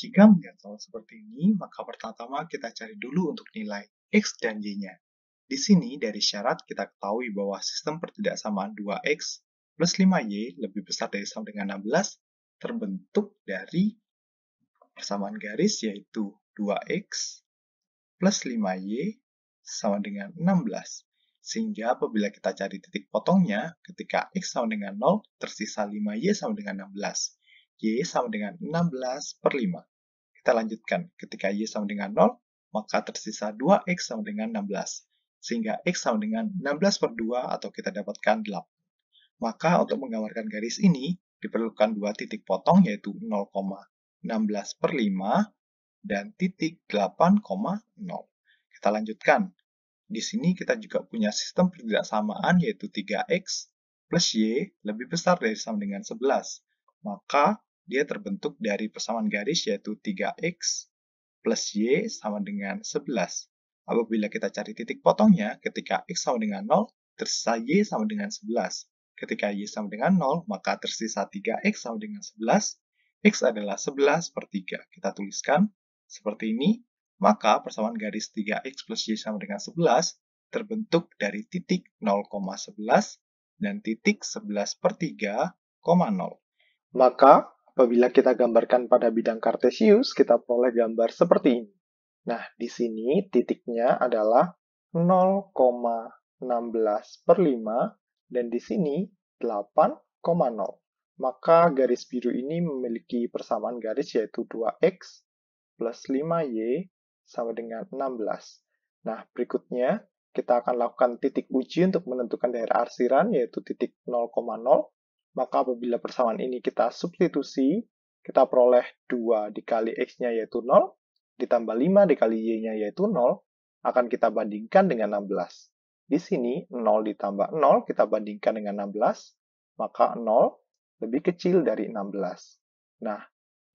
Jika melihat soal seperti ini, maka pertama-tama kita cari dulu untuk nilai X dan Y-nya. Di sini, dari syarat kita ketahui bahwa sistem pertidaksamaan 2X plus 5Y lebih besar dari sama dengan 16 terbentuk dari persamaan garis yaitu 2X plus 5Y sama dengan 16. Sehingga apabila kita cari titik potongnya, ketika X sama dengan 0, tersisa 5Y sama dengan 16. Y sama dengan 16 per 5. Kita lanjutkan. Ketika Y sama dengan 0, maka tersisa 2X sama dengan 16. Sehingga X sama dengan 16 per 2 atau kita dapatkan 8. Maka untuk menggambarkan garis ini, diperlukan dua titik potong yaitu 0,16 per 5 dan titik 8,0. Kita lanjutkan. Di sini kita juga punya sistem pertidaksamaan yaitu 3X plus Y lebih besar dari sama dengan 11 maka dia terbentuk dari persamaan garis yaitu 3x plus y sama dengan 11. Apabila kita cari titik potongnya, ketika x sama dengan 0, tersisa y sama dengan 11. Ketika y sama dengan 0, maka tersisa 3x sama dengan 11. x adalah 11 per 3. Kita tuliskan seperti ini. Maka persamaan garis 3x plus y sama dengan 11 terbentuk dari titik 0,11 dan titik 11 per 3,0. Maka Apabila kita gambarkan pada bidang kartesius, kita peroleh gambar seperti ini. Nah, di sini titiknya adalah 0,16 per 5, dan di sini 8,0. Maka garis biru ini memiliki persamaan garis yaitu 2x plus 5y sama dengan 16. Nah, berikutnya kita akan lakukan titik uji untuk menentukan daerah arsiran yaitu titik 0,0 maka apabila persamaan ini kita substitusi, kita peroleh 2 dikali X-nya yaitu 0, ditambah 5 dikali Y-nya yaitu 0, akan kita bandingkan dengan 16. Di sini 0 ditambah 0 kita bandingkan dengan 16, maka 0 lebih kecil dari 16. Nah,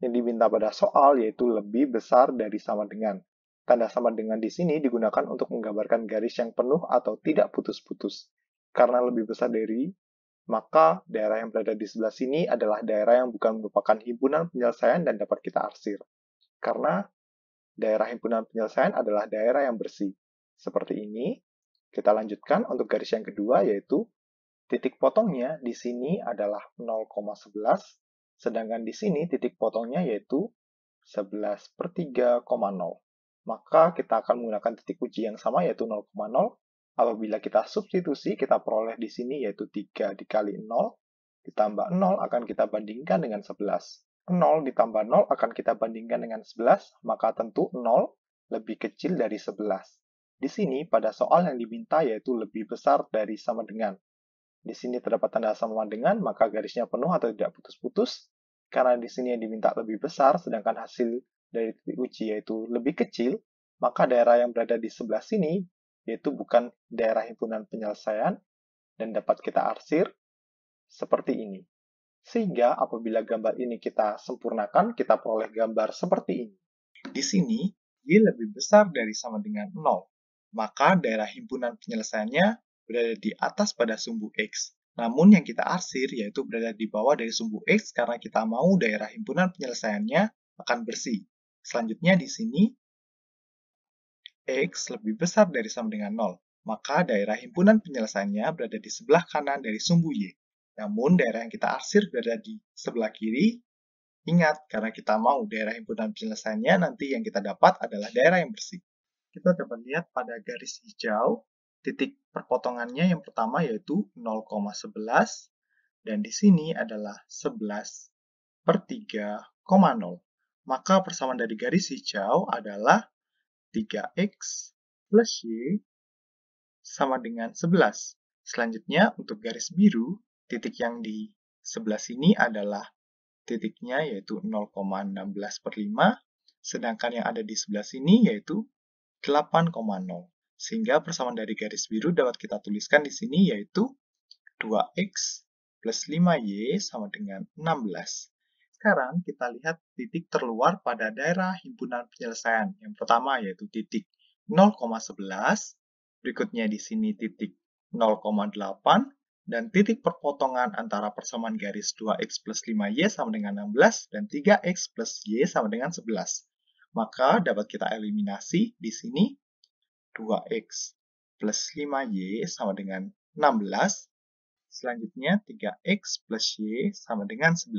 yang diminta pada soal yaitu lebih besar dari sama dengan. Tanda sama dengan di sini digunakan untuk menggambarkan garis yang penuh atau tidak putus-putus. Karena lebih besar dari maka daerah yang berada di sebelah sini adalah daerah yang bukan merupakan himpunan penyelesaian dan dapat kita arsir. Karena daerah himpunan penyelesaian adalah daerah yang bersih. Seperti ini, kita lanjutkan untuk garis yang kedua yaitu titik potongnya di sini adalah 0,11, sedangkan di sini titik potongnya yaitu 11 per 3,0. Maka kita akan menggunakan titik uji yang sama yaitu 0,0 Apabila kita substitusi, kita peroleh di sini yaitu 3 dikali 0, ditambah 0 akan kita bandingkan dengan 11. 0 ditambah 0 akan kita bandingkan dengan 11, maka tentu 0 lebih kecil dari 11. Di sini, pada soal yang diminta yaitu lebih besar dari sama dengan. Di sini terdapat tanda sama dengan, maka garisnya penuh atau tidak putus-putus, karena di sini yang diminta lebih besar, sedangkan hasil dari titik uji yaitu lebih kecil, maka daerah yang berada di sebelah sini yaitu bukan daerah himpunan penyelesaian dan dapat kita arsir seperti ini. Sehingga apabila gambar ini kita sempurnakan, kita peroleh gambar seperti ini. Di sini, Y lebih besar dari sama dengan 0, maka daerah himpunan penyelesaiannya berada di atas pada sumbu X. Namun yang kita arsir yaitu berada di bawah dari sumbu X karena kita mau daerah himpunan penyelesaiannya akan bersih. Selanjutnya di sini x lebih besar dari sama dengan 0, maka daerah himpunan penyelesaiannya berada di sebelah kanan dari sumbu y. Namun, daerah yang kita arsir berada di sebelah kiri. Ingat, karena kita mau daerah himpunan penyelesaiannya, nanti yang kita dapat adalah daerah yang bersih. Kita dapat lihat pada garis hijau, titik perpotongannya yang pertama yaitu 0,11, dan di sini adalah 11 per 3,0. Maka persamaan dari garis hijau adalah 3x plus y sama dengan 11. Selanjutnya, untuk garis biru, titik yang di sebelah sini adalah titiknya yaitu 0,16 per 5, sedangkan yang ada di sebelah sini yaitu 8,0. Sehingga persamaan dari garis biru dapat kita tuliskan di sini yaitu 2x plus 5y sama dengan 16 sekarang kita lihat titik terluar pada daerah himpunan penyelesaian. Yang pertama yaitu titik 0,11, berikutnya di sini titik 0,8, dan titik perpotongan antara persamaan garis 2x plus 5y sama dengan 16 dan 3x plus y sama dengan 11. Maka dapat kita eliminasi di sini 2x plus 5y sama dengan 16, selanjutnya 3x plus y sama dengan 11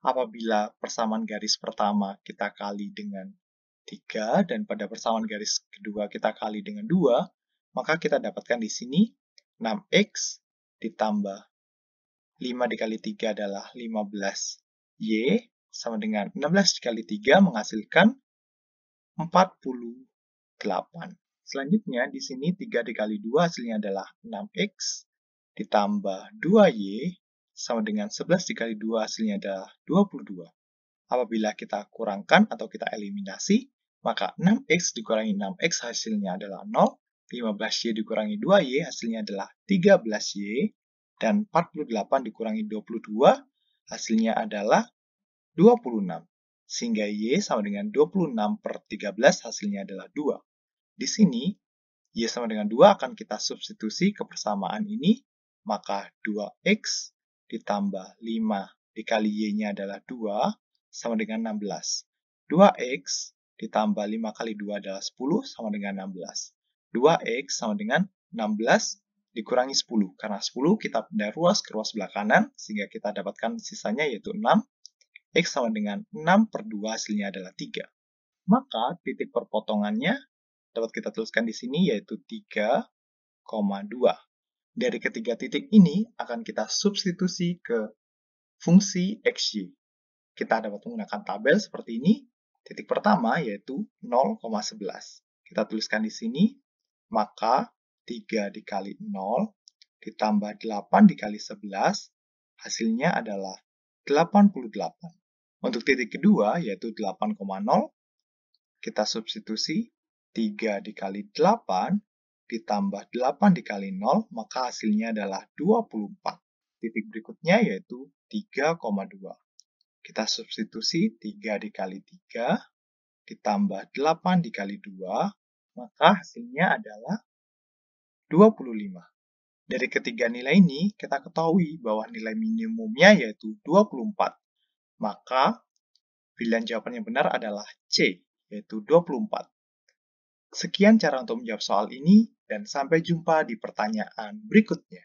apabila persamaan garis pertama kita kali dengan 3 dan pada persamaan garis kedua kita kali dengan 2, maka kita dapatkan di sini 6x ditambah 5 dikali 3 adalah 15y sama dengan 16 dikali 3 menghasilkan 48. Selanjutnya di sini 3 dikali 2 hasilnya adalah 6x ditambah 2y sama dengan 11 dikali 2 hasilnya adalah 22. Apabila kita kurangkan atau kita eliminasi, maka 6x dikurangi 6x hasilnya adalah 0, 15y dikurangi 2y hasilnya adalah 13y, dan 48 dikurangi 22 hasilnya adalah 26. Sehingga y sama dengan 26 per 13 hasilnya adalah 2. Di sini, y sama dengan 2 akan kita substitusi ke persamaan ini, maka 2x ditambah 5 dikali Y-nya adalah 2 sama dengan 16. 2X ditambah 5 kali 2 adalah 10 sama dengan 16. 2X sama dengan 16 dikurangi 10. Karena 10 kita pindah ruas ke ruas sebelah kanan sehingga kita dapatkan sisanya yaitu 6. X sama dengan 6 per 2 hasilnya adalah 3. Maka titik perpotongannya dapat kita tuliskan di sini yaitu 3,2. Dari ketiga titik ini akan kita substitusi ke fungsi xy. Kita dapat menggunakan tabel seperti ini. Titik pertama yaitu 0,11. Kita tuliskan di sini, maka 3 dikali 0 ditambah 8 dikali 11, hasilnya adalah 88. Untuk titik kedua, yaitu 8,0, kita substitusi 3 dikali 8 ditambah 8 dikali 0, maka hasilnya adalah 24. Titik berikutnya yaitu 3,2. Kita substitusi 3 dikali 3, ditambah 8 dikali 2, maka hasilnya adalah 25. Dari ketiga nilai ini, kita ketahui bahwa nilai minimumnya yaitu 24. Maka, pilihan jawaban yang benar adalah C, yaitu 24. Sekian cara untuk menjawab soal ini, dan sampai jumpa di pertanyaan berikutnya.